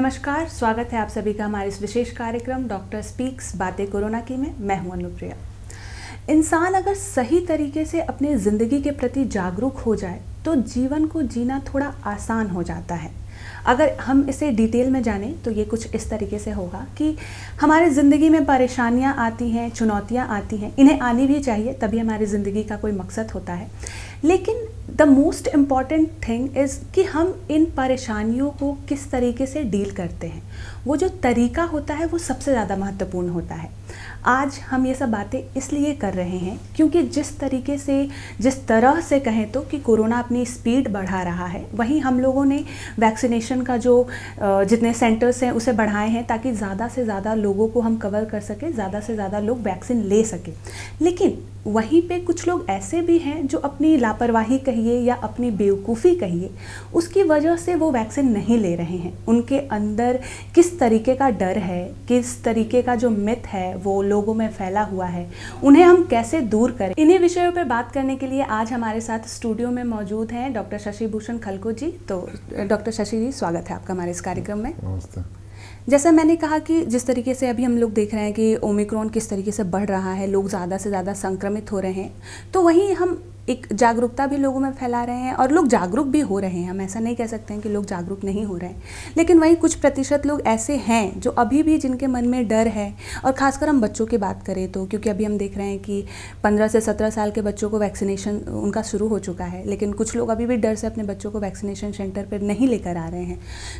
नमस्कार स्वागत है आप सभी का हमारे इस विशेष कार्यक्रम डॉक्टर स्पीक्स बातें कोरोना की में मैं हूं अनुप्रिया इंसान अगर सही तरीके से अपनी ज़िंदगी के प्रति जागरूक हो जाए तो जीवन को जीना थोड़ा आसान हो जाता है अगर हम इसे डिटेल में जानें तो ये कुछ इस तरीके से होगा कि हमारे ज़िंदगी में परेशानियाँ आती हैं चुनौतियाँ आती हैं इन्हें आनी भी चाहिए तभी हमारी ज़िंदगी का कोई मकसद होता है लेकिन the most important thing is कि हम इन परेशानियों को किस तरीके से डील करते हैं वो जो तरीका होता है वो सबसे ज़्यादा महत्वपूर्ण होता है आज हम ये सब बातें इसलिए कर रहे हैं क्योंकि जिस तरीके से जिस तरह से कहें तो कि कोरोना अपनी स्पीड बढ़ा रहा है वहीं हम लोगों ने वैक्सीनेशन का जो जितने सेंटर्स हैं उसे बढ़ाए हैं ताकि ज़्यादा से ज़्यादा लोगों को हम कवर कर सकें ज़्यादा से ज़्यादा लोग वैक्सीन ले सकें लेकिन वहीं पे कुछ लोग ऐसे भी हैं जो अपनी लापरवाही कहिए या अपनी बेवकूफ़ी कहिए उसकी वजह से वो वैक्सीन नहीं ले रहे हैं उनके अंदर किस तरीके का डर है किस तरीके का जो मिथ है वो लोग लोगों में फैला हुआ है उन्हें हम कैसे दूर करें इन्हीं विषयों पर बात करने के लिए आज हमारे साथ स्टूडियो में मौजूद हैं डॉक्टर शशि भूषण खलको जी तो डॉक्टर शशि जी स्वागत है आपका हमारे इस कार्यक्रम में जैसा मैंने कहा कि जिस तरीके से अभी हम लोग देख रहे हैं कि ओमिक्रॉन किस तरीके से बढ़ रहा है लोग ज़्यादा से ज़्यादा संक्रमित हो रहे हैं तो वहीं हम एक जागरूकता भी लोगों में फैला रहे हैं और लोग जागरूक भी हो रहे हैं हम ऐसा नहीं कह सकते हैं कि लोग जागरूक नहीं हो रहे हैं लेकिन वहीं कुछ प्रतिशत लोग ऐसे हैं जो अभी भी जिनके मन में डर है और खासकर हम बच्चों की बात करें तो क्योंकि अभी हम देख रहे हैं कि पंद्रह से सत्रह साल के बच्चों को वैक्सीनेशन उनका शुरू हो चुका है लेकिन कुछ लोग अभी भी डर से अपने बच्चों को वैक्सीनेशन सेंटर पर नहीं लेकर आ रहे हैं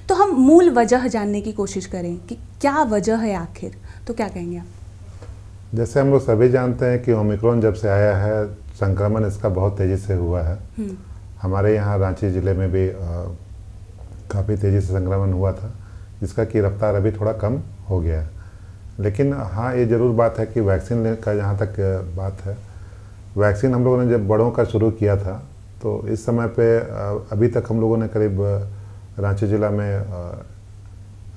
तो हम मूल वजह जानने की कोशिश करें कि क्या वजह है आखिर तो क्या कहेंगे आप जैसे हम लोग सभी जानते हैं कि ओमिक्रॉन जब से आया है संक्रमण इसका बहुत तेज़ी से हुआ है हम्म। हमारे यहाँ रांची ज़िले में भी काफ़ी तेज़ी से संक्रमण हुआ था जिसका कि रफ्तार अभी थोड़ा कम हो गया है लेकिन हाँ ये ज़रूर बात है कि वैक्सीन का जहाँ तक बात है वैक्सीन हम लोगों ने जब बड़ों का शुरू किया था तो इस समय पे अभी तक हम लोगों ने करीब रांची ज़िला में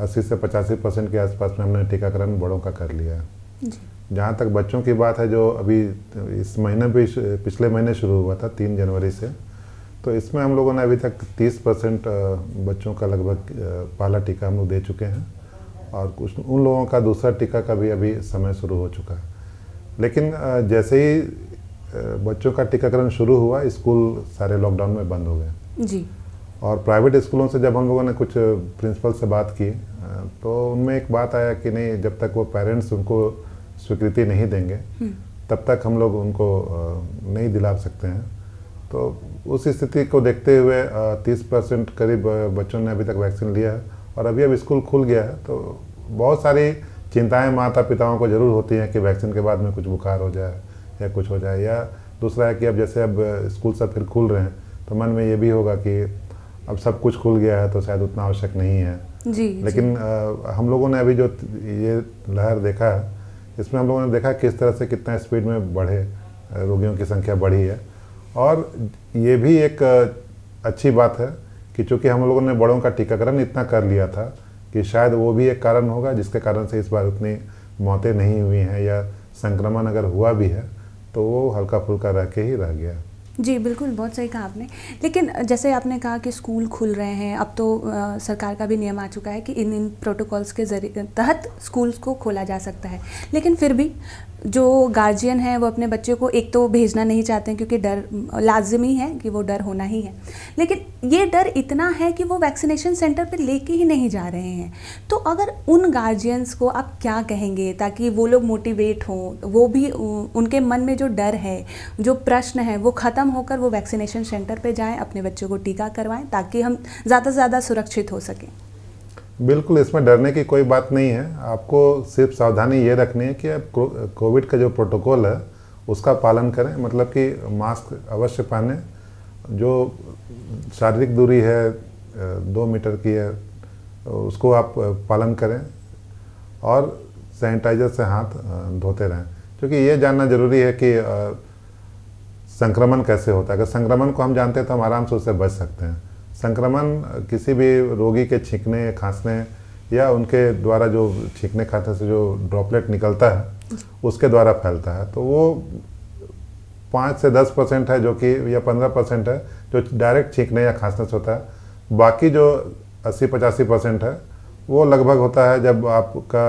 अस्सी से पचासी परसेंट के आसपास में हमने टीकाकरण बड़ों का कर लिया है जहाँ तक बच्चों की बात है जो अभी इस महीने भी पिछले महीने शुरू हुआ था तीन जनवरी से तो इसमें हम लोगों ने अभी तक 30 परसेंट बच्चों का लगभग पहला टीका हम लोग दे चुके हैं और कुछ उन लोगों का दूसरा टीका का भी अभी समय शुरू हो चुका है लेकिन जैसे ही बच्चों का टीकाकरण शुरू हुआ स्कूल सारे लॉकडाउन में बंद हो गए जी और प्राइवेट स्कूलों से जब हम लोगों ने कुछ प्रिंसिपल से बात की तो उनमें एक बात आया कि नहीं जब तक वो पेरेंट्स उनको स्वीकृति नहीं देंगे हम्म। तब तक हम लोग उनको नहीं दिला सकते हैं तो उस स्थिति को देखते हुए तीस परसेंट करीब बच्चों ने अभी तक वैक्सीन लिया है और अभी अब स्कूल खुल गया है तो बहुत सारी चिंताएं माता पिताओं को जरूर होती हैं कि वैक्सीन के बाद में कुछ बुखार हो जाए या कुछ हो जाए या दूसरा है कि अब जैसे अब स्कूल सब फिर खुल रहे हैं तो मन में ये भी होगा कि अब सब कुछ खुल गया है तो शायद उतना आवश्यक नहीं है जी लेकिन जी। आ, हम लोगों ने अभी जो ये लहर देखा है इसमें हम लोगों ने देखा किस तरह से कितना स्पीड में बढ़े रोगियों की संख्या बढ़ी है और ये भी एक अच्छी बात है कि चूँकि हम लोगों ने बड़ों का टीकाकरण इतना कर लिया था कि शायद वो भी एक कारण होगा जिसके कारण से इस बार उतनी मौतें नहीं हुई हैं या संक्रमण अगर हुआ भी है तो वो हल्का फुल्का रह के ही रह गया जी बिल्कुल बहुत सही कहा आपने लेकिन जैसे आपने कहा कि स्कूल खुल रहे हैं अब तो आ, सरकार का भी नियम आ चुका है कि इन इन प्रोटोकॉल्स के जरिए तहत स्कूल्स को खोला जा सकता है लेकिन फिर भी जो गार्जियन हैं वो अपने बच्चे को एक तो भेजना नहीं चाहते हैं क्योंकि डर लाजमी है कि वो डर होना ही है लेकिन ये डर इतना है कि वो वैक्सीनेशन सेंटर पर लेके ही नहीं जा रहे हैं तो अगर उन गार्जियंस को आप क्या कहेंगे ताकि वो लोग मोटिवेट हों वो भी उनके मन में जो डर है जो प्रश्न है वो ख़त्म ख़त्म होकर वो वैक्सीनेशन सेंटर पे जाएं अपने बच्चों को टीका करवाएं ताकि हम ज़्यादा से ज़्यादा सुरक्षित हो सकें बिल्कुल इसमें डरने की कोई बात नहीं है आपको सिर्फ सावधानी ये रखनी है कि आप कोविड का जो प्रोटोकॉल है उसका पालन करें मतलब कि मास्क अवश्य पहने जो शारीरिक दूरी है दो मीटर की है उसको आप पालन करें और सैनिटाइजर से हाथ धोते रहें क्योंकि ये जानना ज़रूरी है कि संक्रमण कैसे होता है अगर संक्रमण को हम जानते हैं तो हम आराम से उससे बच सकते हैं संक्रमण किसी भी रोगी के छींकने खांसने या उनके द्वारा जो छींकने खांसने से जो ड्रॉपलेट निकलता है उसके द्वारा फैलता है तो वो पाँच से दस परसेंट है जो कि या पंद्रह परसेंट है जो डायरेक्ट छींकने या खांसने से होता है बाकी जो अस्सी पचासी परसेंट है वो लगभग होता है जब आपका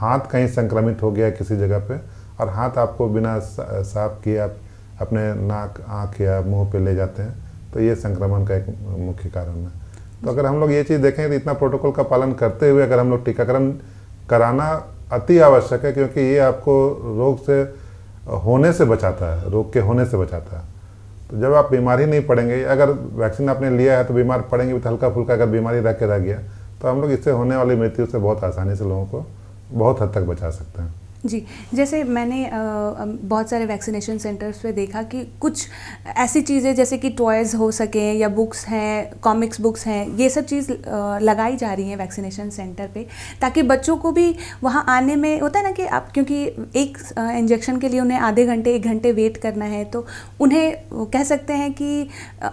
हाथ कहीं संक्रमित हो गया किसी जगह पे और हाथ आपको बिना साफ किए आप अपने नाक आँख या मुंह पे ले जाते हैं तो ये संक्रमण का एक मुख्य कारण है तो अगर हम लोग ये चीज़ देखें तो इतना प्रोटोकॉल का पालन करते हुए अगर हम लोग टीकाकरण कराना अति आवश्यक है क्योंकि ये आपको रोग से होने से बचाता है रोग के होने से बचाता है तो जब आप बीमार ही नहीं पड़ेंगे अगर वैक्सीन आपने लिया है तो बीमार पड़ेंगे भी तो हल्का फुल्का अगर बीमारी रह के रह गया तो हम लोग इससे होने वाली मृत्यु से बहुत आसानी से लोगों को बहुत हद तक बचा सकते हैं जी जैसे मैंने बहुत सारे वैक्सीनेशन सेंटर्स पे देखा कि कुछ ऐसी चीज़ें जैसे कि टॉयज़ हो सकें या बुक्स हैं कॉमिक्स बुक्स हैं ये सब चीज़ लगाई जा रही हैं वैक्सीनेशन सेंटर पे ताकि बच्चों को भी वहाँ आने में होता है ना कि आप क्योंकि एक इंजेक्शन के लिए उन्हें आधे घंटे एक घंटे वेट करना है तो उन्हें कह सकते हैं कि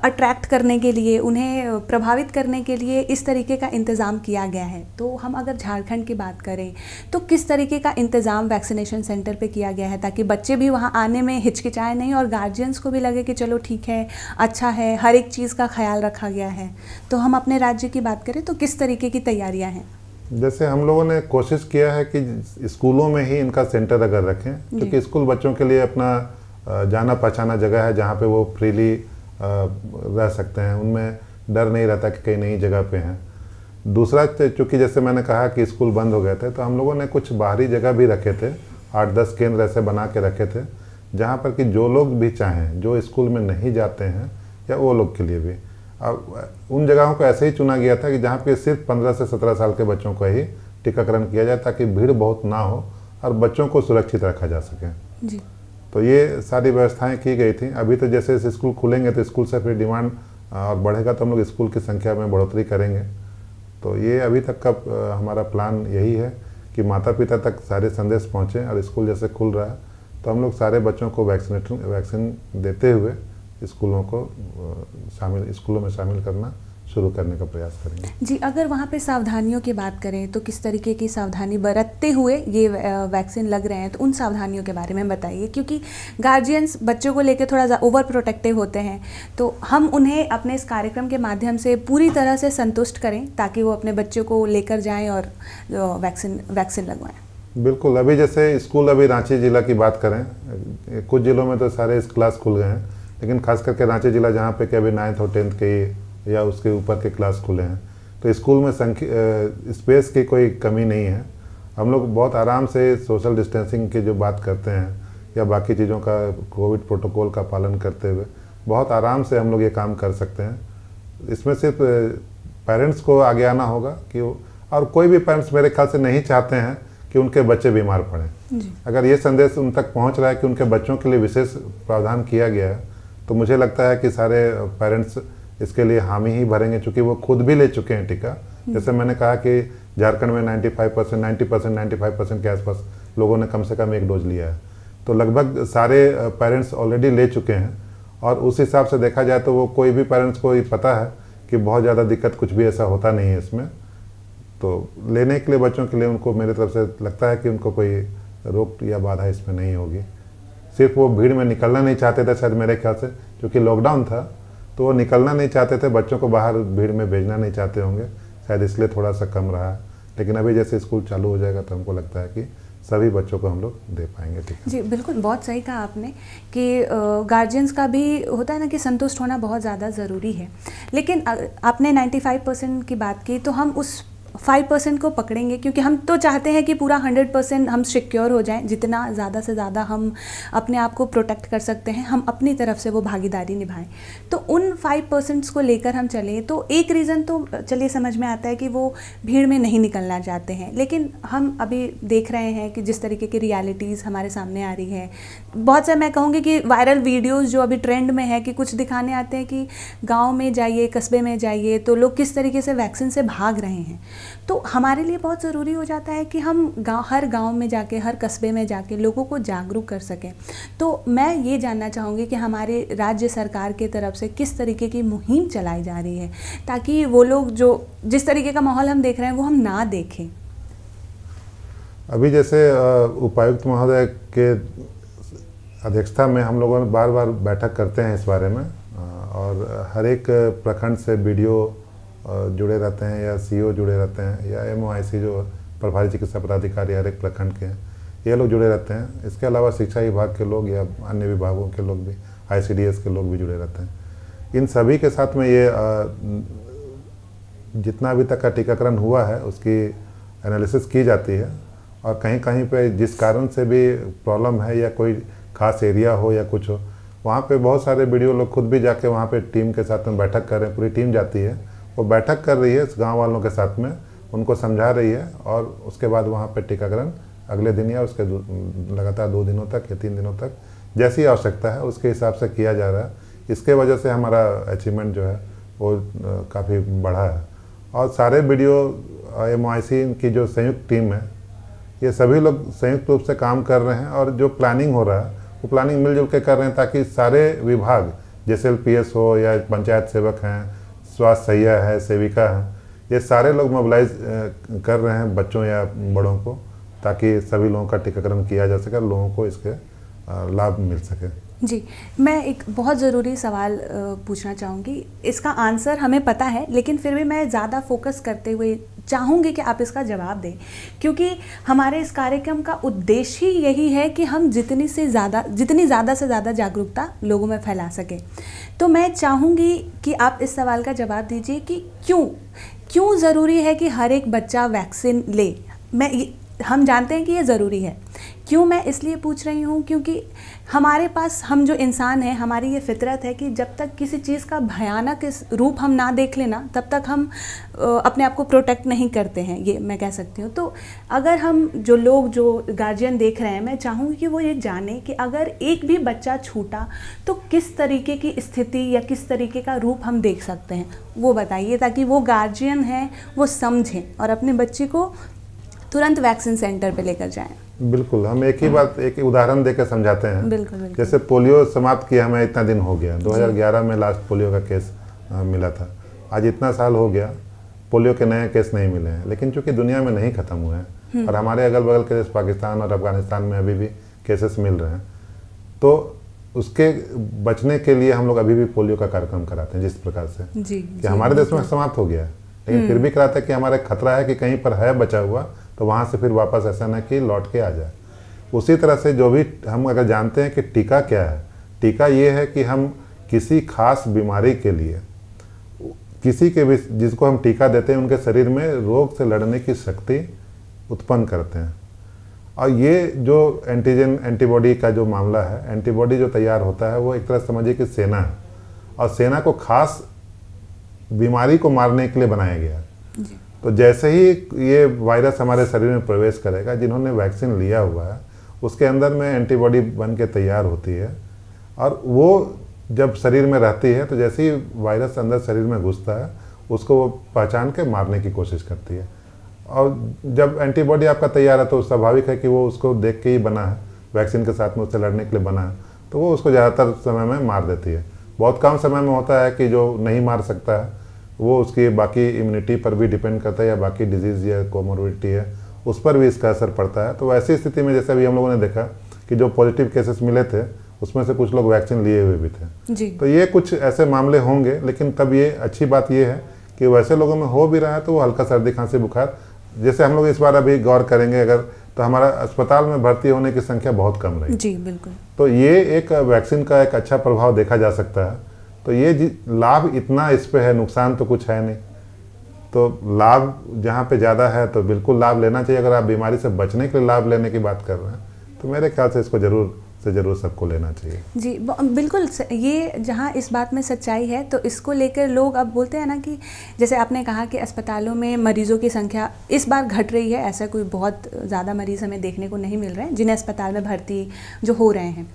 अट्रैक्ट करने के लिए उन्हें प्रभावित करने के लिए इस तरीके का इंतज़ाम किया गया है तो हम अगर झारखंड की बात करें तो किस तरीके का इंतज़ाम वैक्सीनेशन सेंटर पे किया गया है ताकि बच्चे भी वहाँ आने में हिचकिचाए नहीं और गार्जियंस को भी लगे कि चलो ठीक है अच्छा है हर एक चीज़ का ख्याल रखा गया है तो हम अपने राज्य की बात करें तो किस तरीके की तैयारियाँ हैं जैसे हम लोगों ने कोशिश किया है कि स्कूलों में ही इनका सेंटर अगर रखें क्योंकि स्कूल बच्चों के लिए अपना जाना पहचाना जगह है जहाँ पे वो फ्रीली रह सकते हैं उनमें डर नहीं रहता कि कहीं नई जगह पे हैं दूसरा तो चूँकि जैसे मैंने कहा कि स्कूल बंद हो गए थे तो हम लोगों ने कुछ बाहरी जगह भी रखे थे आठ दस केंद्र ऐसे बना के रखे थे जहाँ पर कि जो लोग भी चाहें जो स्कूल में नहीं जाते हैं या वो लोग के लिए भी अब उन जगहों को ऐसे ही चुना गया था कि जहाँ पे सिर्फ पंद्रह से सत्रह साल के बच्चों का ही टीकाकरण किया जाए ताकि भीड़ बहुत ना हो और बच्चों को सुरक्षित रखा जा सके जी तो ये सारी व्यवस्थाएं की गई थी अभी तो जैसे स्कूल खुलेंगे तो स्कूल से फिर डिमांड और बढ़ेगा तो हम लोग स्कूल की संख्या में बढ़ोतरी करेंगे तो ये अभी तक का हमारा प्लान यही है कि माता पिता तक सारे संदेश पहुँचें और स्कूल जैसे खुल रहा है तो हम लोग सारे बच्चों को वैक्सीनेशन वैक्सीन देते हुए स्कूलों को शामिल स्कूलों में शामिल करना शुरू करने का प्रयास करेंगे जी अगर वहाँ पे सावधानियों की बात करें तो किस तरीके की सावधानी बरतते हुए ये वैक्सीन लग रहे हैं तो उन सावधानियों के बारे में बताइए क्योंकि गार्जियंस बच्चों को लेकर थोड़ा ओवर प्रोटेक्टिव होते हैं तो हम उन्हें अपने इस कार्यक्रम के माध्यम से पूरी तरह से संतुष्ट करें ताकि वो अपने बच्चों को लेकर जाएँ और वैक्सीन वैक्सीन लगवाएँ बिल्कुल अभी जैसे स्कूल अभी रांची ज़िला की बात करें कुछ ज़िलों में तो सारे क्लास खुल गए हैं लेकिन खास करके रांची ज़िला जहाँ पे कि अभी नाइन्थ और टेंथ के या उसके ऊपर के क्लास खुले हैं तो स्कूल में संख्या स्पेस की कोई कमी नहीं है हम लोग बहुत आराम से सोशल डिस्टेंसिंग की जो बात करते हैं या बाकी चीज़ों का कोविड प्रोटोकॉल का पालन करते हुए बहुत आराम से हम लोग ये काम कर सकते हैं इसमें सिर्फ पेरेंट्स को आगे आना होगा कि और कोई भी पेरेंट्स मेरे ख्याल से नहीं चाहते हैं कि उनके बच्चे बीमार पड़ें अगर ये संदेश उन तक पहुंच रहा है कि उनके बच्चों के लिए विशेष प्रावधान किया गया है तो मुझे लगता है कि सारे पेरेंट्स इसके लिए हम ही भरेंगे चूँकि वो खुद भी ले चुके हैं टीका हम्म। जैसे मैंने कहा कि झारखंड में 95 percent ninety percent ninety five percent के आसपास लोगों ने कम से कम एक डोज लिया है तो लगभग सारे पेरेंट्स ऑलरेडी ले चुके हैं और उस हिसाब से देखा जाए तो वो कोई भी पेरेंट्स को पता है कि बहुत ज़्यादा दिक्कत कुछ भी ऐसा होता नहीं है इसमें तो लेने के लिए बच्चों के लिए उनको मेरे तरफ से लगता है कि उनको कोई रोक या बाधा इसमें नहीं होगी सिर्फ वो भीड़ में निकलना नहीं चाहते थे शायद मेरे ख्याल से क्योंकि लॉकडाउन था तो वो निकलना नहीं चाहते थे बच्चों को बाहर भीड़ में भेजना नहीं चाहते होंगे शायद इसलिए थोड़ा सा कम रहा लेकिन अभी जैसे स्कूल चालू हो जाएगा तो हमको लगता है कि सभी बच्चों को हम लोग दे पाएंगे ठीक है जी बिल्कुल बहुत सही कहा आपने कि गार्जियंस का भी होता है ना कि संतुष्ट होना बहुत ज़्यादा ज़रूरी है लेकिन आपने 95 परसेंट की बात की तो हम उस फाइव परसेंट को पकड़ेंगे क्योंकि हम तो चाहते हैं कि पूरा हंड्रेड परसेंट हम सिक्योर हो जाएं जितना ज़्यादा से ज़्यादा हम अपने आप को प्रोटेक्ट कर सकते हैं हम अपनी तरफ से वो भागीदारी निभाएं तो उन फाइव परसेंट्स को लेकर हम चलें तो एक रीज़न तो चलिए समझ में आता है कि वो भीड़ में नहीं निकलना चाहते हैं लेकिन हम अभी देख रहे हैं कि जिस तरीके की रियालिटीज़ हमारे सामने आ रही है बहुत सारे मैं कहूँगी कि वायरल वीडियोज़ जो अभी ट्रेंड में है कि कुछ दिखाने आते हैं कि गाँव में जाइए कस्बे में जाइए तो लोग किस तरीके से वैक्सीन से भाग रहे हैं तो हमारे लिए बहुत ज़रूरी हो जाता है कि हम गाँव हर गाँव में जाके हर कस्बे में जाके लोगों को जागरूक कर सकें तो मैं ये जानना चाहूँगी कि हमारे राज्य सरकार के तरफ से किस तरीके की मुहिम चलाई जा रही है ताकि वो लोग जो जिस तरीके का माहौल हम देख रहे हैं वो हम ना देखें अभी जैसे उपायुक्त महोदय के अध्यक्षता में हम लोगों ने बार बार बैठक करते हैं इस बारे में और हर एक प्रखंड से वीडियो जुड़े रहते हैं या सी e जुड़े रहते हैं या एम e जो प्रभारी चिकित्सा पदाधिकारी हर एक प्रखंड के हैं ये लोग जुड़े रहते हैं इसके अलावा शिक्षा विभाग के लोग या अन्य विभागों के लोग भी आई के लोग भी जुड़े रहते हैं इन सभी के साथ में ये जितना अभी तक का टीकाकरण हुआ है उसकी एनालिसिस की जाती है और कहीं कहीं पे जिस कारण से भी प्रॉब्लम है या कोई खास एरिया हो या कुछ हो वहाँ पे बहुत सारे वीडियो लोग खुद भी जाके वहाँ पे टीम के साथ में बैठक कर रहे हैं पूरी टीम जाती है वो बैठक कर रही है इस गाँव वालों के साथ में उनको समझा रही है और उसके बाद वहाँ पर टीकाकरण अगले दिन या उसके लगातार दो दिनों तक या तीन दिनों तक जैसी आवश्यकता है उसके हिसाब से किया जा रहा है इसके वजह से हमारा अचीवमेंट जो है वो काफ़ी बढ़ा है और सारे वीडियो एम की जो संयुक्त टीम है ये सभी लोग संयुक्त रूप से काम कर रहे हैं और जो प्लानिंग हो रहा है वो प्लानिंग मिलजुल के कर रहे हैं ताकि सारे विभाग जैसे एल हो या पंचायत सेवक हैं स्वास्थ्य सैया है सेविका है ये सारे लोग मोबिलाइज कर रहे हैं बच्चों या बड़ों को ताकि सभी लोगों का टीकाकरण किया जा सके लोगों को इसके लाभ मिल सके जी मैं एक बहुत ज़रूरी सवाल पूछना चाहूँगी इसका आंसर हमें पता है लेकिन फिर भी मैं ज़्यादा फोकस करते हुए चाहूँगी कि आप इसका जवाब दें क्योंकि हमारे इस कार्यक्रम का उद्देश्य ही यही है कि हम जितनी से ज़्यादा जितनी ज़्यादा से ज़्यादा जागरूकता लोगों में फैला सकें तो मैं चाहूँगी कि आप इस सवाल का जवाब दीजिए कि क्यों क्यों ज़रूरी है कि हर एक बच्चा वैक्सीन ले मैं हम जानते हैं कि ये ज़रूरी है क्यों मैं इसलिए पूछ रही हूँ क्योंकि हमारे पास हम जो इंसान हैं हमारी ये फितरत है कि जब तक किसी चीज़ का भयानक रूप हम ना देख लेना तब तक हम अपने आप को प्रोटेक्ट नहीं करते हैं ये मैं कह सकती हूँ तो अगर हम जो लोग जो गार्जियन देख रहे हैं मैं चाहूँगी कि वो ये जाने कि अगर एक भी बच्चा छूटा तो किस तरीके की स्थिति या किस तरीके का रूप हम देख सकते हैं वो बताइए ताकि वो गार्जियन हैं वो समझें और अपने बच्चे को तुरंत वैक्सीन सेंटर पे लेकर जाएं बिल्कुल हम एक ही हाँ। बात एक ही उदाहरण देकर समझाते हैं बिल्कुल, बिल्कुल जैसे पोलियो समाप्त किया हमें इतना दिन हो गया 2011 में लास्ट पोलियो का केस आ, मिला था आज इतना साल हो गया पोलियो के नए केस नहीं मिले हैं लेकिन चूंकि दुनिया में नहीं खत्म हुए हैं और हम्म। हमारे अगल बगल के देश पाकिस्तान और अफगानिस्तान में अभी भी केसेस मिल रहे हैं तो उसके बचने के लिए हम लोग अभी भी पोलियो का कार्यक्रम कराते हैं जिस प्रकार से जी, कि जी, हमारे देश में समाप्त हो गया है लेकिन हम्म। फिर भी कराते हैं कि हमारा खतरा है कि कहीं पर है बचा हुआ तो वहाँ से फिर वापस ऐसा ना कि लौट के आ जाए उसी तरह से जो भी हम अगर जानते हैं कि टीका क्या है टीका ये है कि हम किसी खास बीमारी के लिए किसी के भी जिसको हम टीका देते हैं उनके शरीर में रोग से लड़ने की शक्ति उत्पन्न करते हैं और ये जो एंटीजन एंटीबॉडी का जो मामला है एंटीबॉडी जो तैयार होता है वो एक तरह समझिए कि सेना है और सेना को खास बीमारी को मारने के लिए बनाया गया है तो जैसे ही ये वायरस हमारे शरीर में प्रवेश करेगा जिन्होंने वैक्सीन लिया हुआ है उसके अंदर में एंटीबॉडी बन के तैयार होती है और वो जब शरीर में रहती है तो जैसे ही वायरस अंदर शरीर में घुसता है उसको वो पहचान के मारने की कोशिश करती है और जब एंटीबॉडी आपका तैयार है तो स्वाभाविक है कि वो उसको देख के ही बना है वैक्सीन के साथ में उससे लड़ने के लिए बना है तो वो उसको ज़्यादातर समय में मार देती है बहुत कम समय में होता है कि जो नहीं मार सकता है वो उसकी बाकी इम्यूनिटी पर भी डिपेंड करता है या बाकी डिजीज़ या कोमोरबिटी है उस पर भी इसका असर पड़ता है तो ऐसी स्थिति में जैसे अभी हम लोगों ने देखा कि जो पॉजिटिव केसेस मिले थे उसमें से कुछ लोग वैक्सीन लिए हुए भी थे जी। तो ये कुछ ऐसे मामले होंगे लेकिन तब ये अच्छी बात ये है कि वैसे लोगों में हो भी रहा है तो वो हल्का सर्दी खांसी बुखार जैसे हम लोग इस बार अभी गौर करेंगे अगर तो हमारा अस्पताल में भर्ती होने की संख्या बहुत कम रही जी बिल्कुल तो ये एक वैक्सीन का एक अच्छा प्रभाव देखा जा सकता है तो ये लाभ इतना इस पर है नुकसान तो कुछ है नहीं तो लाभ जहाँ पे ज़्यादा है तो बिल्कुल लाभ लेना चाहिए अगर आप बीमारी से बचने के लिए लाभ लेने की बात कर रहे हैं तो मेरे ख्याल से इसको ज़रूर से ज़रूर सबको लेना चाहिए जी बिल्कुल ये जहाँ इस बात में सच्चाई है तो इसको लेकर लोग अब बोलते हैं ना कि जैसे आपने कहा कि अस्पतालों में मरीज़ों की संख्या इस बार घट रही है ऐसा कोई बहुत ज़्यादा मरीज़ हमें देखने को नहीं मिल रहे हैं जिन्हें अस्पताल में भर्ती जो हो रहे हैं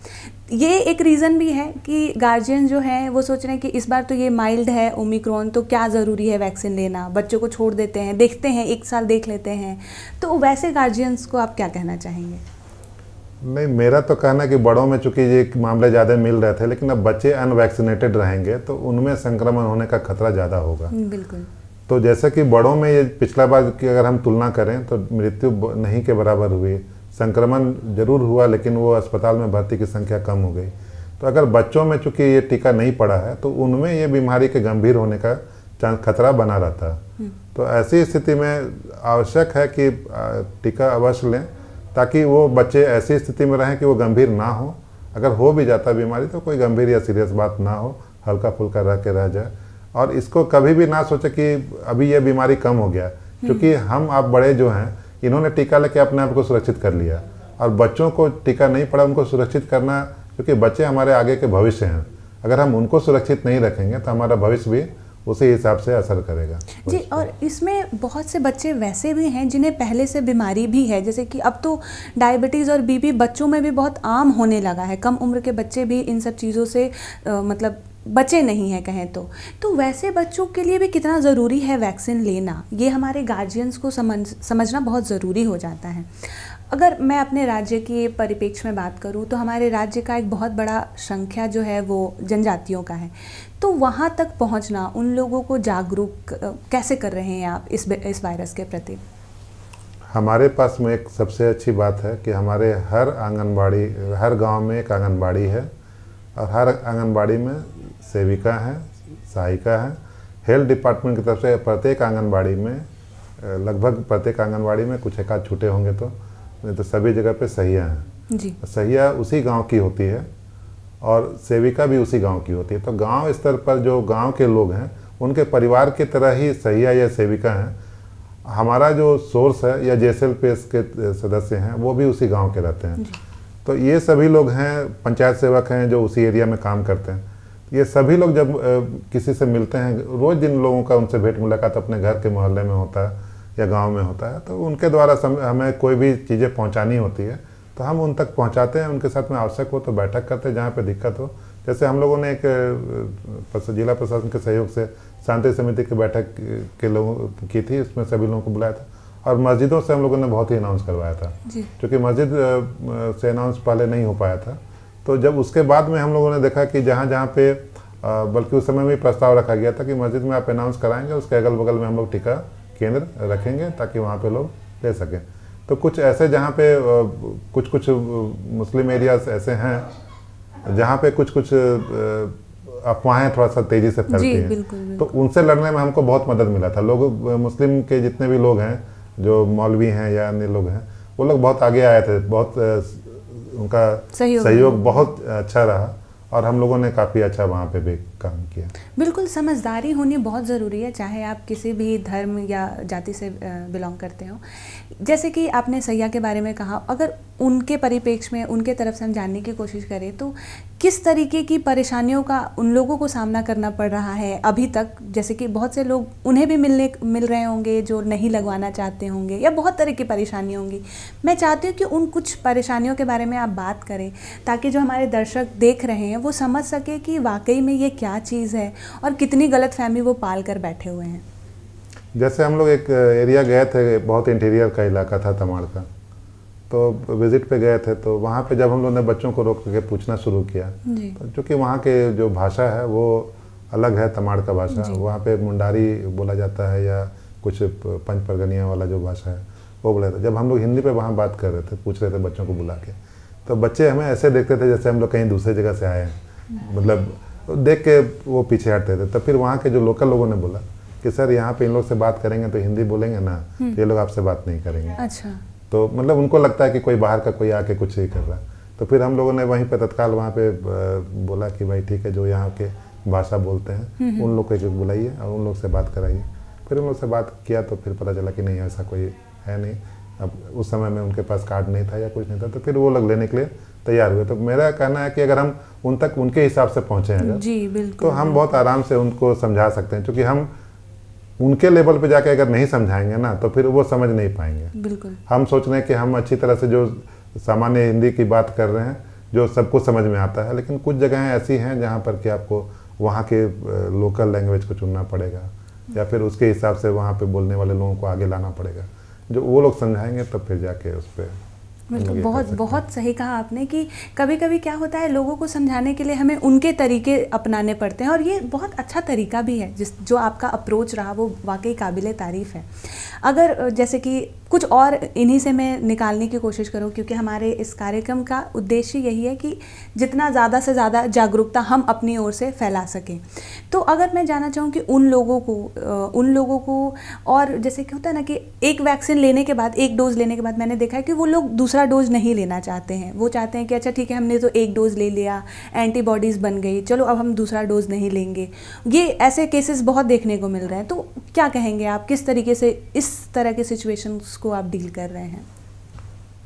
ये एक रीज़न भी है कि गार्जियन जो हैं वो सोच रहे हैं कि इस बार तो ये माइल्ड है ओमिक्रॉन तो क्या ज़रूरी है वैक्सीन लेना बच्चों को छोड़ देते हैं देखते हैं एक साल देख लेते हैं तो वैसे गार्जियंस को आप क्या कहना चाहेंगे नहीं मेरा तो कहना है कि बड़ों में चूंकि ये मामले ज़्यादा मिल रहे थे लेकिन अब बच्चे अनवैक्सीनेटेड रहेंगे तो उनमें संक्रमण होने का खतरा ज़्यादा होगा बिल्कुल तो जैसा कि बड़ों में ये पिछला बार की अगर हम तुलना करें तो मृत्यु नहीं के बराबर हुई संक्रमण जरूर हुआ लेकिन वो अस्पताल में भर्ती की संख्या कम हो गई तो अगर बच्चों में चूंकि ये टीका नहीं पड़ा है तो उनमें ये बीमारी के गंभीर होने का चांस खतरा बना रहता है हम्म। तो ऐसी स्थिति में आवश्यक है कि टीका अवश्य लें ताकि वो बच्चे ऐसी स्थिति में रहें कि वो गंभीर ना हो अगर हो भी जाता बीमारी तो कोई गंभीर या सीरियस बात ना हो हल्का फुल्का रह के रह जाए और इसको कभी भी ना सोचे कि अभी ये बीमारी कम हो गया हम्म। क्योंकि हम आप बड़े जो हैं इन्होंने टीका लेके अपने आप को सुरक्षित कर लिया और बच्चों को टीका नहीं पड़ा उनको सुरक्षित करना क्योंकि बच्चे हमारे आगे के भविष्य हैं अगर हम उनको सुरक्षित नहीं रखेंगे तो हमारा भविष्य भी उसी हिसाब से असर करेगा जी और इसमें बहुत से बच्चे वैसे भी हैं जिन्हें पहले से बीमारी भी है जैसे कि अब तो डायबिटीज़ और बीपी बच्चों में भी बहुत आम होने लगा है कम उम्र के बच्चे भी इन सब चीज़ों से आ, मतलब बचे नहीं हैं कहें तो तो वैसे बच्चों के लिए भी कितना ज़रूरी है वैक्सीन लेना ये हमारे गार्जियंस को समझ समझना बहुत ज़रूरी हो जाता है अगर मैं अपने राज्य के परिपेक्ष में बात करूँ तो हमारे राज्य का एक बहुत बड़ा संख्या जो है वो जनजातियों का है तो वहाँ तक पहुँचना उन लोगों को जागरूक कैसे कर रहे हैं आप इस इस वायरस के प्रति हमारे पास में एक सबसे अच्छी बात है कि हमारे हर आंगनबाड़ी हर गांव में एक आंगनबाड़ी है और हर आंगनबाड़ी में सेविका है सहायिका है हेल्थ डिपार्टमेंट की तरफ से प्रत्येक आंगनबाड़ी में लगभग प्रत्येक आंगनबाड़ी में कुछ एकाध छूटे होंगे तो नहीं तो सभी जगह पे सहिया हैं जी सहिया उसी गांव की होती है और सेविका भी उसी गांव की होती है तो गांव स्तर पर जो गांव के लोग हैं उनके परिवार की तरह ही सहिया या सेविका हैं हमारा जो सोर्स है या जे एस के सदस्य हैं वो भी उसी गाँव के रहते हैं तो ये सभी लोग हैं पंचायत सेवक हैं जो उसी एरिया में काम करते हैं ये सभी लोग जब किसी से मिलते हैं रोज़ जिन लोगों का उनसे भेंट मुलाकात अपने घर के मोहल्ले में होता है या गांव में होता है तो उनके द्वारा हमें कोई भी चीज़ें पहुंचानी होती है तो हम उन तक पहुंचाते हैं उनके साथ में आवश्यक हो तो बैठक करते हैं जहाँ पर दिक्कत हो जैसे हम लोगों ने एक जिला प्रशासन के सहयोग से शांति समिति की बैठक के लोगों की थी उसमें सभी लोगों को बुलाया था और मस्जिदों से हम लोगों ने बहुत ही अनाउंस करवाया था क्योंकि मस्जिद से अनाउंस पहले नहीं हो पाया था तो जब उसके बाद में हम लोगों ने देखा कि जहाँ जहाँ पे बल्कि उस समय भी प्रस्ताव रखा गया था कि मस्जिद में आप अनाउंस कराएंगे उसके अगल बगल में हम लोग टिका केंद्र रखेंगे ताकि वहाँ पे लोग ले सकें तो कुछ ऐसे जहाँ पे कुछ कुछ मुस्लिम एरियाज ऐसे हैं जहाँ पे कुछ कुछ अफवाहें थोड़ा सा तेज़ी से फैलती हैं बिल्कुल, बिल्कुल। तो उनसे लड़ने में हमको बहुत मदद मिला था लोग मुस्लिम के जितने भी लोग हैं जो मौलवी हैं या अन्य लोग हैं वो लोग बहुत आगे आए थे बहुत उनका सहयोग, सहयोग बहुत अच्छा रहा और हम लोगों ने काफ़ी अच्छा वहाँ पे भी काम किया बिल्कुल समझदारी होनी बहुत ज़रूरी है चाहे आप किसी भी धर्म या जाति से बिलोंग करते हो जैसे कि आपने सैया के बारे में कहा अगर उनके परिपेक्ष में उनके तरफ से हम जानने की कोशिश करें तो किस तरीके की परेशानियों का उन लोगों को सामना करना पड़ रहा है अभी तक जैसे कि बहुत से लोग उन्हें भी मिलने मिल रहे होंगे जो नहीं लगवाना चाहते होंगे या बहुत तरह की परेशानी होंगी मैं चाहती हूँ कि उन कुछ परेशानियों के बारे में आप बात करें ताकि जो हमारे दर्शक देख रहे हैं वो समझ सके कि वाकई में ये क्या क्या चीज़ है और कितनी गलत फहमी वो पाल कर बैठे हुए हैं जैसे हम लोग एक एरिया गए थे बहुत इंटीरियर का इलाका था तमाड़ का तो विजिट पे गए थे तो वहाँ पे जब हम लोग ने बच्चों को रोक के पूछना शुरू किया तो वहाँ के जो भाषा है वो अलग है तमाड़ का भाषा वहाँ पे मुंडारी बोला जाता है या कुछ पंच परगनिया वाला जो भाषा है वो बोला जाता जब हम लोग हिंदी पे वहाँ बात कर रहे थे पूछ रहे थे बच्चों को बुला के तो बच्चे हमें ऐसे देखते थे जैसे हम लोग कहीं दूसरे जगह से आए हैं मतलब देख के वो पीछे हटते थे तब फिर वहाँ के जो लोकल लोगों ने बोला कि सर यहाँ पे इन लोग से बात करेंगे तो हिंदी बोलेंगे ना हम्म। तो ये लोग आपसे बात नहीं करेंगे अच्छा तो मतलब उनको लगता है कि कोई बाहर का कोई आके कुछ ही कर रहा तो फिर हम लोगों ने वहीं पर तत्काल वहाँ पे बोला कि भाई ठीक है जो यहाँ के भाषा बोलते हैं हम्म, हम्म। उन लोग को एक बुलाइए और उन लोग से बात कराइए फिर उन लोग से बात किया तो फिर पता चला कि नहीं ऐसा कोई है नहीं अब उस समय में उनके पास कार्ड नहीं था या कुछ नहीं था तो फिर वो लोग लेने के लिए तैयार हुए तो मेरा कहना है कि अगर हम उन तक उनके हिसाब से पहुँचे हैं जी बिल्कुल तो हम बहुत आराम से उनको समझा सकते हैं क्योंकि हम उनके लेवल पे जाके अगर नहीं समझाएंगे ना तो फिर वो समझ नहीं पाएंगे बिल्कुल हम सोच रहे हैं कि हम अच्छी तरह से जो सामान्य हिंदी की बात कर रहे हैं जो सबको समझ में आता है लेकिन कुछ जगहें ऐसी हैं जहाँ पर कि आपको वहाँ के लोकल लैंग्वेज को चुनना पड़ेगा या फिर उसके हिसाब से वहाँ पे बोलने वाले लोगों को आगे लाना पड़ेगा जो वो लोग समझाएंगे तब फिर जाके उस पर बिल्कुल बहुत बहुत सही कहा आपने कि कभी कभी क्या होता है लोगों को समझाने के लिए हमें उनके तरीके अपनाने पड़ते हैं और ये बहुत अच्छा तरीका भी है जिस जो आपका अप्रोच रहा वो वाकई काबिल तारीफ़ है अगर जैसे कि कुछ और इन्हीं से मैं निकालने की कोशिश करूं क्योंकि हमारे इस कार्यक्रम का उद्देश्य यही है कि जितना ज़्यादा से ज़्यादा जागरूकता हम अपनी ओर से फैला सकें तो अगर मैं जानना चाहूँ कि उन लोगों को उन लोगों को और जैसे कि होता है ना कि एक वैक्सीन लेने के बाद एक डोज लेने के बाद मैंने देखा है कि वो लोग दूसरे दूसरा डोज नहीं लेना चाहते हैं वो चाहते हैं कि अच्छा ठीक है हमने तो एक डोज़ ले लिया एंटीबॉडीज़ बन गई चलो अब हम दूसरा डोज़ नहीं लेंगे ये ऐसे केसेस बहुत देखने को मिल रहे हैं तो क्या कहेंगे आप किस तरीके से इस तरह के सिचुएशंस को आप डील कर रहे हैं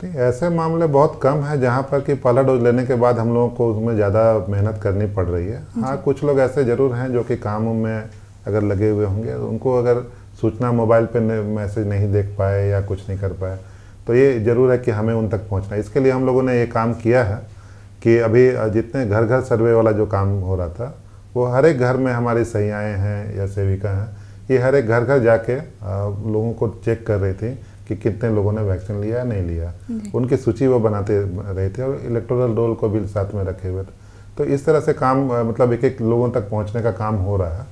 तो ऐसे मामले बहुत कम है जहाँ पर कि पहला डोज लेने के बाद हम लोगों को उसमें ज़्यादा मेहनत करनी पड़ रही है हाँ कुछ लोग ऐसे ज़रूर हैं जो कि काम में अगर लगे हुए होंगे उनको अगर सूचना मोबाइल पे मैसेज नहीं देख पाए या कुछ नहीं कर पाए तो ये ज़रूर है कि हमें उन तक पहुँचना इसके लिए हम लोगों ने ये काम किया है कि अभी जितने घर घर सर्वे वाला जो काम हो रहा था वो हर एक घर में हमारे सयाएँ हैं या सेविका हैं ये हर एक घर घर जाके लोगों को चेक कर रही थी कि कितने लोगों ने वैक्सीन लिया या नहीं लिया उनकी सूची वो बनाते रहे थे और इलेक्ट्रल रोल को भी साथ में रखे हुए थे तो इस तरह से काम मतलब एक एक लोगों तक पहुँचने का काम हो रहा है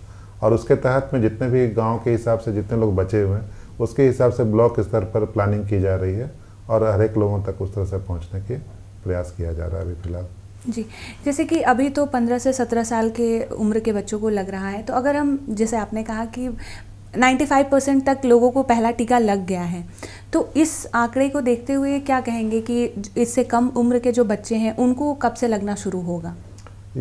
और उसके तहत में जितने भी गाँव के हिसाब से जितने लोग बचे हुए हैं उसके हिसाब से ब्लॉक स्तर पर प्लानिंग की जा रही है और हर एक लोगों तक उस तरह से पहुँचने के प्रयास किया जा रहा है अभी फिलहाल जी जैसे कि अभी तो 15 से 17 साल के उम्र के बच्चों को लग रहा है तो अगर हम जैसे आपने कहा कि 95 परसेंट तक लोगों को पहला टीका लग गया है तो इस आंकड़े को देखते हुए क्या कहेंगे कि इससे कम उम्र के जो बच्चे हैं उनको कब से लगना शुरू होगा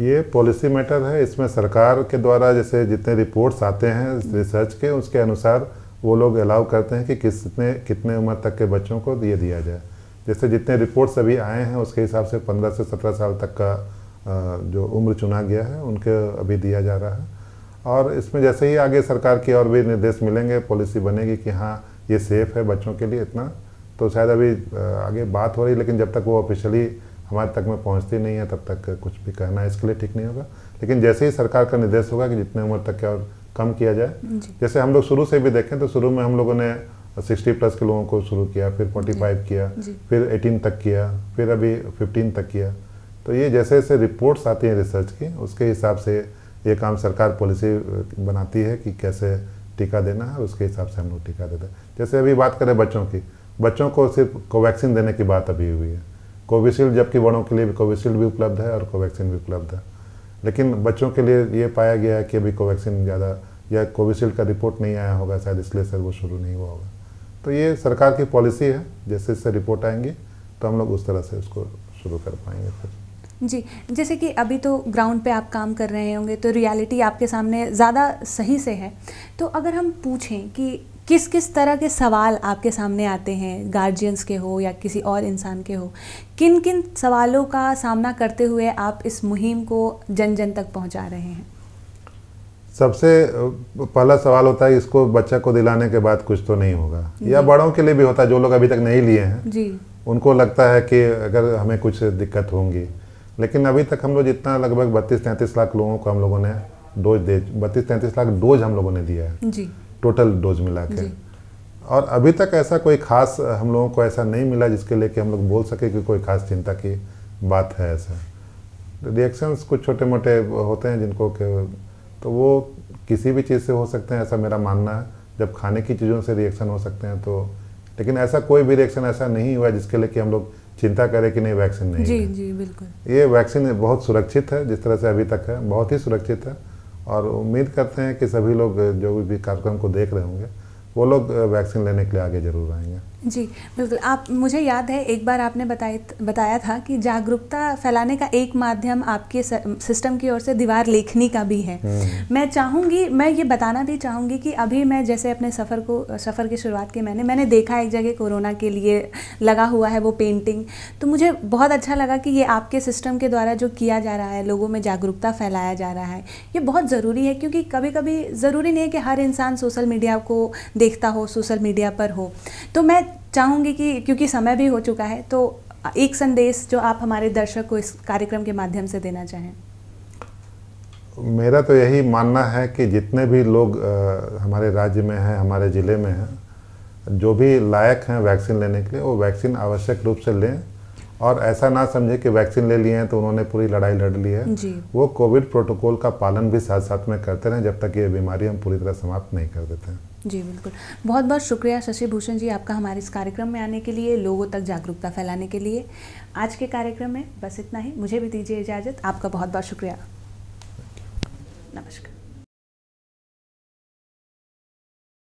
ये पॉलिसी मैटर है इसमें सरकार के द्वारा जैसे जितने रिपोर्ट्स आते हैं रिसर्च के उसके अनुसार वो लोग अलाउ करते हैं कि कितने कितने उम्र तक के बच्चों को ये दिया जाए जैसे जितने रिपोर्ट्स अभी आए हैं उसके हिसाब से पंद्रह से सत्रह साल तक का जो उम्र चुना गया है उनके अभी दिया जा रहा है और इसमें जैसे ही आगे सरकार की और भी निर्देश मिलेंगे पॉलिसी बनेगी कि हाँ ये सेफ़ है बच्चों के लिए इतना तो शायद अभी आगे बात हो रही लेकिन जब तक वो ऑफिशियली हमारे तक में पहुंचती नहीं है तब तक कुछ भी कहना इसके लिए ठीक नहीं होगा लेकिन जैसे ही सरकार का निर्देश होगा कि जितने उम्र तक के और कम किया जाए जैसे हम लोग शुरू से भी देखें तो शुरू में हम लोगों ने 60 प्लस के लोगों को शुरू किया फिर 45 किया फिर 18 तक किया फिर अभी 15 तक किया तो ये जैसे जैसे रिपोर्ट्स आती हैं रिसर्च की उसके हिसाब से ये काम सरकार पॉलिसी बनाती है कि कैसे टीका देना है उसके हिसाब से हम लोग टीका देते हैं जैसे अभी बात करें बच्चों की बच्चों को सिर्फ कोवैक्सीन देने की बात अभी हुई है कोविशील्ड जबकि बड़ों के लिए भी कोविशील्ड भी उपलब्ध है और कोवैक्सीन भी उपलब्ध है लेकिन बच्चों के लिए ये पाया गया है कि अभी कोवैक्सीन ज़्यादा या कोविशील्ड का रिपोर्ट नहीं आया होगा शायद इसलिए सर वो शुरू नहीं हुआ होगा तो ये सरकार की पॉलिसी है जैसे जैसे रिपोर्ट आएंगी तो हम लोग उस तरह से उसको शुरू कर पाएंगे फिर जी जैसे कि अभी तो ग्राउंड पे आप काम कर रहे होंगे तो रियलिटी आपके सामने ज़्यादा सही से है तो अगर हम पूछें कि किस किस तरह के सवाल आपके सामने आते हैं गार्जियंस के हो या किसी और इंसान के हो किन किन सवालों का सामना करते हुए आप इस मुहिम को जन जन तक पहुंचा रहे हैं सबसे पहला सवाल होता है इसको बच्चा को दिलाने के बाद कुछ तो नहीं होगा या बड़ों के लिए भी होता है जो लोग अभी तक नहीं लिए हैं जी उनको लगता है कि अगर हमें कुछ दिक्कत होंगी लेकिन अभी तक हम लोग जितना लगभग बत्तीस तैंतीस लाख लोगों को हम लोगों ने डोज दे बत्तीस तैंतीस लाख डोज हम लोगों ने दिया है जी टोटल डोज मिला के और अभी तक ऐसा कोई खास हम लोगों को ऐसा नहीं मिला जिसके लेके हम लोग बोल सके कि कोई खास चिंता की बात है ऐसा रिएक्शंस कुछ छोटे मोटे होते हैं जिनको के तो वो किसी भी चीज़ से हो सकते हैं ऐसा मेरा मानना है जब खाने की चीज़ों से रिएक्शन हो सकते हैं तो लेकिन ऐसा कोई भी रिएक्शन ऐसा नहीं हुआ जिसके लिए कि हम लोग चिंता करें कि नहीं वैक्सीन नहीं जी जी बिल्कुल ये वैक्सीन बहुत सुरक्षित है जिस तरह से अभी तक है बहुत ही सुरक्षित है और उम्मीद करते हैं कि सभी लोग जो भी कार्यक्रम को देख रहे होंगे वो लोग वैक्सीन लेने के लिए आगे ज़रूर आएंगे जी बिल्कुल आप मुझे याद है एक बार आपने बताया बताया था कि जागरूकता फैलाने का एक माध्यम आपके सिस्टम की ओर से दीवार लेखनी का भी है हम्म। मैं चाहूँगी मैं ये बताना भी चाहूँगी कि अभी मैं जैसे अपने सफ़र को सफ़र की शुरुआत की मैंने मैंने देखा एक जगह कोरोना के लिए लगा हुआ है वो पेंटिंग तो मुझे बहुत अच्छा लगा कि ये आपके सिस्टम के द्वारा जो किया जा रहा है लोगों में जागरूकता फैलाया जा रहा है ये बहुत ज़रूरी है क्योंकि कभी कभी ज़रूरी नहीं है कि हर इंसान सोशल मीडिया को देखता हो सोशल मीडिया पर हो तो मैं चाहूँगी कि क्योंकि समय भी हो चुका है तो एक संदेश जो आप हमारे दर्शक को इस कार्यक्रम के माध्यम से देना चाहें मेरा तो यही मानना है कि जितने भी लोग आ, हमारे राज्य में हैं हमारे ज़िले में हैं जो भी लायक हैं वैक्सीन लेने के लिए वो वैक्सीन आवश्यक रूप से लें और ऐसा ना समझे कि वैक्सीन ले लिए हैं तो उन्होंने पूरी लड़ाई लड़ ली है वो कोविड प्रोटोकॉल का पालन भी साथ साथ में करते रहें जब तक ये बीमारी हम पूरी तरह समाप्त नहीं कर देते हैं जी बिल्कुल बहुत बहुत शुक्रिया शशि भूषण जी आपका हमारे इस कार्यक्रम में आने के लिए लोगों तक जागरूकता फैलाने के लिए आज के कार्यक्रम में बस इतना ही मुझे भी दीजिए इजाज़त आपका बहुत बहुत शुक्रिया नमस्कार